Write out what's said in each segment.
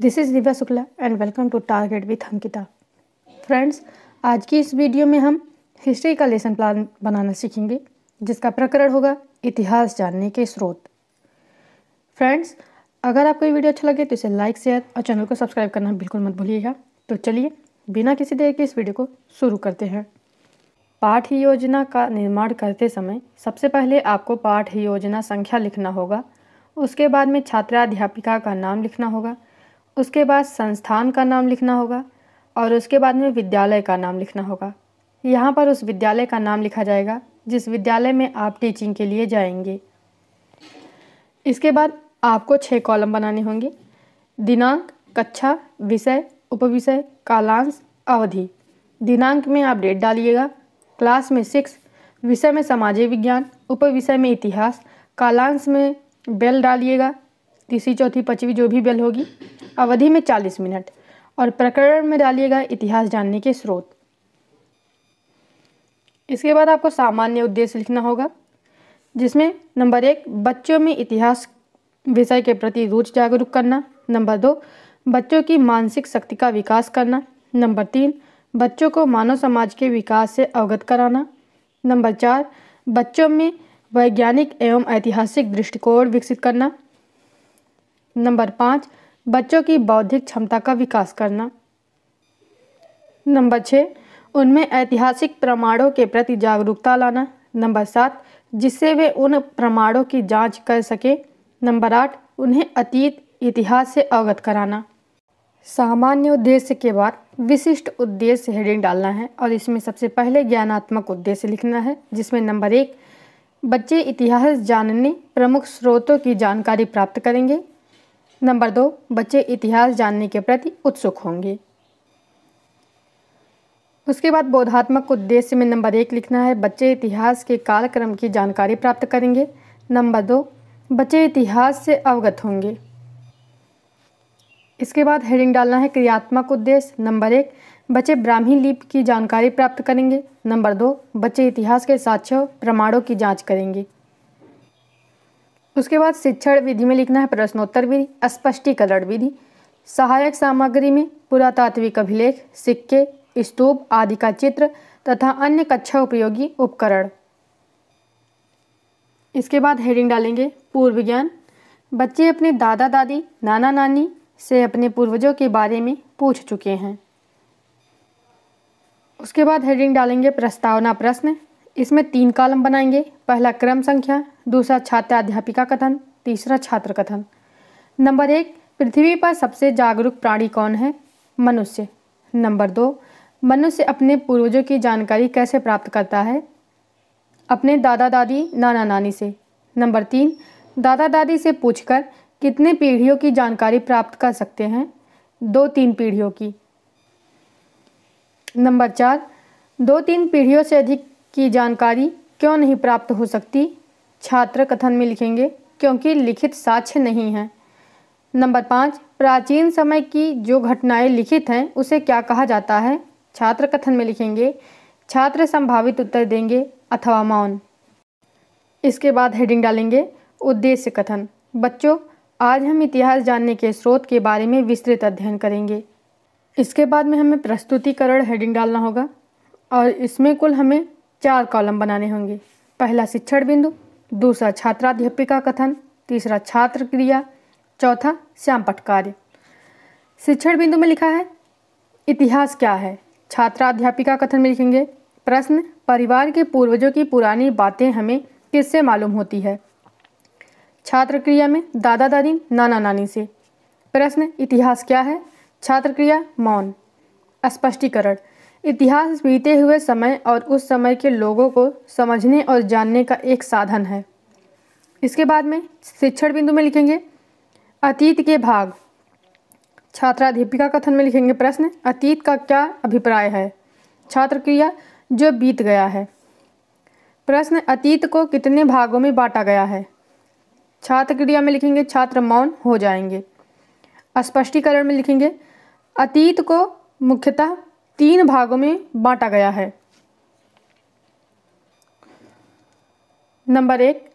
this is Divya Shukla and welcome to Target with Ankita friends आज की इस वीडियो में हम हिस्ट्री का लेसन प्लान बनाना सीखेंगे जिसका प्रकरण होगा इतिहास जानने के स्रोत फ्रेंड्स अगर आपको ये वीडियो अच्छा लगे तो इसे लाइक शेयर और चैनल को सब्सक्राइब करना बिल्कुल मत भूलिएगा तो चलिए बिना किसी देर के इस वीडियो को शुरू करते हैं पाठ योजना का निर्माण करते समय सबसे पहले आपको पाठ योजना संख्या लिखना होगा उसके बाद में छात्राध्यापिका का नाम लिखना होगा उसके बाद संस्थान का नाम लिखना होगा और उसके बाद में विद्यालय का नाम लिखना होगा यहाँ पर उस विद्यालय का नाम लिखा जाएगा जिस विद्यालय में आप टीचिंग के लिए जाएंगे इसके बाद आपको छः कॉलम बनाने होंगे दिनांक कक्षा विषय उपविषय कालांश अवधि दिनांक में आप डेट डालिएगा क्लास में सिक्स विषय में सामाजिक विज्ञान उपविषय में इतिहास कालांश में बेल डालिएगा तीसरी चौथी पचवीं जो भी बेल होगी अवधि में चालीस मिनट और प्रकरण में डालिएगा इतिहास जानने के स्रोत इसके बाद आपको सामान्य उद्देश्य लिखना होगा जिसमें नंबर एक बच्चों में इतिहास विषय के प्रति रुचि जागरूक करना नंबर दो बच्चों की मानसिक शक्ति का विकास करना नंबर तीन बच्चों को मानव समाज के विकास से अवगत कराना नंबर चार बच्चों में वैज्ञानिक एवं ऐतिहासिक दृष्टिकोण विकसित करना नंबर पाँच बच्चों की बौद्धिक क्षमता का विकास करना नंबर छः उनमें ऐतिहासिक प्रमाणों के प्रति जागरूकता लाना नंबर सात जिससे वे उन प्रमाणों की जांच कर सकें नंबर आठ उन्हें अतीत इतिहास से अवगत कराना सामान्य उद्देश्य के बाद विशिष्ट उद्देश्य हेडिंग डालना है और इसमें सबसे पहले ज्ञानात्मक उद्देश्य लिखना है जिसमें नंबर एक बच्चे इतिहास जानने प्रमुख स्रोतों की जानकारी प्राप्त करेंगे नंबर दो बच्चे इतिहास जानने के प्रति उत्सुक होंगे उसके बाद बोधात्मक उद्देश्य में नंबर एक लिखना है बच्चे इतिहास के कालक्रम की जानकारी प्राप्त करेंगे नंबर दो बच्चे इतिहास से अवगत होंगे इसके बाद हेडिंग डालना है क्रियात्मक उद्देश्य नंबर एक बच्चे ब्राह्मी लिप की जानकारी प्राप्त करेंगे नंबर दो बच्चे इतिहास के साक्ष्य प्रमाणों की जांच करेंगे उसके बाद शिक्षण विधि में लिखना है प्रश्नोत्तर विधि स्पष्टीकरण विधि सहायक सामग्री में पुरातात्विक अभिलेख सिक्के स्तूप आदि का चित्र तथा अन्य कक्षा उपयोगी उपकरण इसके बाद हेडिंग डालेंगे पूर्व ज्ञान बच्चे अपने दादा दादी नाना नानी से अपने पूर्वजों के बारे में पूछ चुके हैं उसके बाद हेडिंग डालेंगे प्रस्तावना प्रश्न इसमें तीन कॉलम बनाएंगे पहला क्रम संख्या दूसरा छात्र अध्यापिका कथन तीसरा छात्र कथन नंबर एक पृथ्वी पर सबसे जागरूक प्राणी कौन है मनुष्य नंबर दो मनुष्य अपने पूर्वजों की जानकारी कैसे प्राप्त करता है अपने दादा दादी नाना नानी से नंबर तीन दादा दादी से पूछकर कितने पीढ़ियों की जानकारी प्राप्त कर सकते हैं दो तीन पीढ़ियों की नंबर चार दो तीन पीढ़ियों से अधिक की जानकारी क्यों नहीं प्राप्त हो सकती छात्र कथन में लिखेंगे क्योंकि लिखित साक्ष्य नहीं है नंबर पाँच प्राचीन समय की जो घटनाएं लिखित हैं उसे क्या कहा जाता है छात्र कथन में लिखेंगे छात्र संभावित उत्तर देंगे अथवा मौन इसके बाद हेडिंग डालेंगे उद्देश्य कथन बच्चों आज हम इतिहास जानने के स्रोत के बारे में विस्तृत अध्ययन करेंगे इसके बाद में हमें प्रस्तुतिकरण हेडिंग डालना होगा और इसमें कुल हमें चार कॉलम बनाने होंगे पहला शिक्षण बिंदु दूसरा छात्राध्यापिका कथन तीसरा छात्र क्रिया चौथा श्यामपट कार्य शिक्षण बिंदु में लिखा है इतिहास क्या है छात्राध्यापिका कथन में लिखेंगे प्रश्न परिवार के पूर्वजों की पुरानी बातें हमें किससे मालूम होती है छात्र क्रिया में दादा दादी नाना नानी से प्रश्न इतिहास क्या है छात्र क्रिया मौन स्पष्टीकरण इतिहास बीते हुए समय और उस समय के लोगों को समझने और जानने का एक साधन है इसके बाद में शिक्षण बिंदु में लिखेंगे अतीत के भाग छात्रा दीपिका कथन में लिखेंगे प्रश्न अतीत का क्या अभिप्राय है छात्र क्रिया जो बीत गया है प्रश्न अतीत को कितने भागों में बांटा गया है छात्र क्रिया में लिखेंगे छात्र मौन हो जाएंगे स्पष्टीकरण में लिखेंगे अतीत को मुख्यतः तीन भागों में बांटा गया है नंबर एक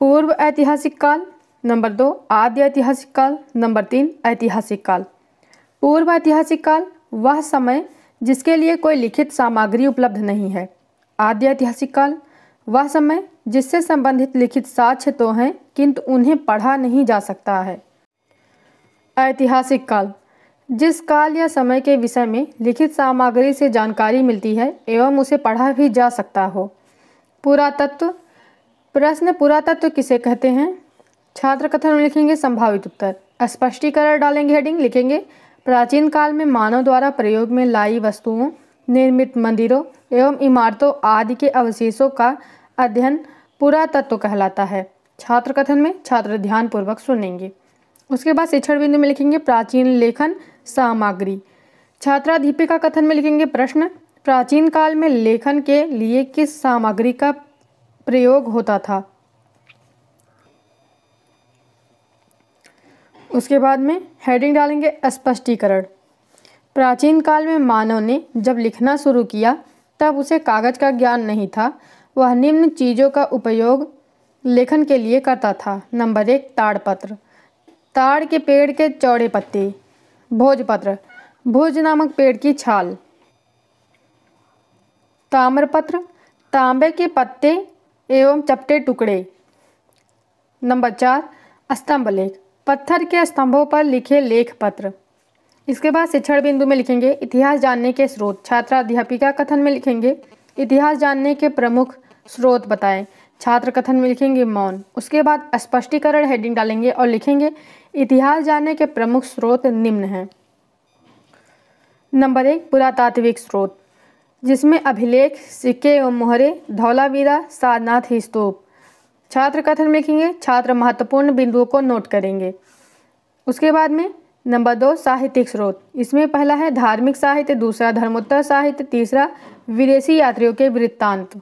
पूर्व ऐतिहासिक काल नंबर दो आद्य ऐतिहासिक काल नंबर तीन ऐतिहासिक काल पूर्व ऐतिहासिक काल वह समय जिसके लिए कोई लिखित सामग्री उपलब्ध नहीं है आद्य ऐतिहासिक काल वह समय जिससे संबंधित लिखित साक्ष्य तो हैं किंतु उन्हें पढ़ा नहीं जा सकता है ऐतिहासिक काल जिस काल या समय के विषय में लिखित सामग्री से जानकारी मिलती है एवं उसे पढ़ा भी जा सकता हो पुरातत्व प्रश्न पुरातत्व किसे कहते हैं छात्र कथन में लिखेंगे संभावित उत्तर स्पष्टीकरण डालेंगे हेडिंग लिखेंगे प्राचीन काल में मानव द्वारा प्रयोग में लाई वस्तुओं निर्मित मंदिरों एवं इमारतों आदि के अवशेषों का अध्ययन पुरातत्व कहलाता है छात्र कथन में छात्र ध्यानपूर्वक सुनेंगे उसके बाद शिक्षण बिंदु में लिखेंगे प्राचीन लेखन सामग्री छात्रा दीपिका कथन में लिखेंगे प्रश्न प्राचीन काल में लेखन के लिए किस सामग्री का प्रयोग होता था उसके बाद में हेडिंग डालेंगे स्पष्टीकरण प्राचीन काल में मानव ने जब लिखना शुरू किया तब उसे कागज का ज्ञान नहीं था वह निम्न चीज़ों का उपयोग लेखन के लिए करता था नंबर एक ताड़पत्र ताड़ के पेड़ के चौड़े पत्ते भोजपत्र भोज नामक पेड़ की छाल ताम्रपत्र तांबे के पत्ते एवं चपटे टुकड़े नंबर चार स्तंभ लेख पत्थर के स्तंभों पर लिखे लेख पत्र इसके बाद शिक्षण बिंदु में लिखेंगे इतिहास जानने के स्रोत छात्र अध्यापिका कथन में लिखेंगे इतिहास जानने के प्रमुख स्रोत बताएं छात्र कथन में लिखेंगे मौन उसके बाद स्पष्टीकरण हेडिंग डालेंगे और लिखेंगे इतिहास जानने के प्रमुख स्रोत निम्न हैं नंबर एक पुरातात्विक स्रोत जिसमें अभिलेख सिक्के एवं मोहरे धौलावीरा सारनाथ स्तूप छात्र कथन लिखेंगे छात्र महत्वपूर्ण बिंदुओं को नोट करेंगे उसके बाद में नंबर दो साहित्यिक स्रोत इसमें पहला है धार्मिक साहित्य दूसरा धर्मोत्तर साहित्य तीसरा विदेशी यात्रियों के वृत्तांत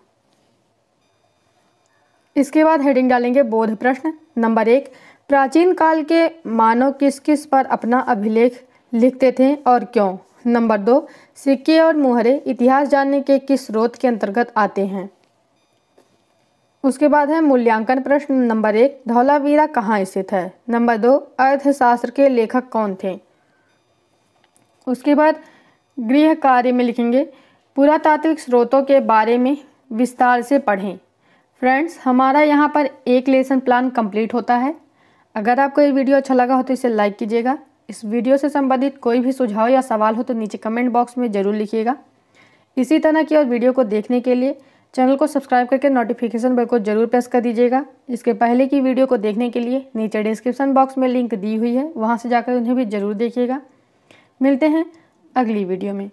इसके बाद हेडिंग डालेंगे बोध प्रश्न नंबर एक प्राचीन काल के मानव किस किस पर अपना अभिलेख लिखते थे और क्यों नंबर दो सिक्के और मुहरे इतिहास जानने के किस स्रोत के अंतर्गत आते हैं उसके बाद है मूल्यांकन प्रश्न नंबर एक धौलावीरा कहाँ स्थित है नंबर दो अर्थशास्त्र के लेखक कौन थे उसके बाद गृह कार्य में लिखेंगे पुरातात्विक स्रोतों के बारे में विस्तार से पढ़ें फ्रेंड्स हमारा यहाँ पर एक लेसन प्लान कंप्लीट होता है अगर आपको ये वीडियो अच्छा लगा हो तो इसे लाइक कीजिएगा इस वीडियो से संबंधित कोई भी सुझाव या सवाल हो तो नीचे कमेंट बॉक्स में ज़रूर लिखिएगा इसी तरह की और वीडियो को देखने के लिए चैनल को सब्सक्राइब करके नोटिफिकेशन बेल को जरूर प्रेस कर दीजिएगा इसके पहले की वीडियो को देखने के लिए नीचे डिस्क्रिप्शन बॉक्स में लिंक दी हुई है वहाँ से जाकर उन्हें भी ज़रूर देखिएगा मिलते हैं अगली वीडियो में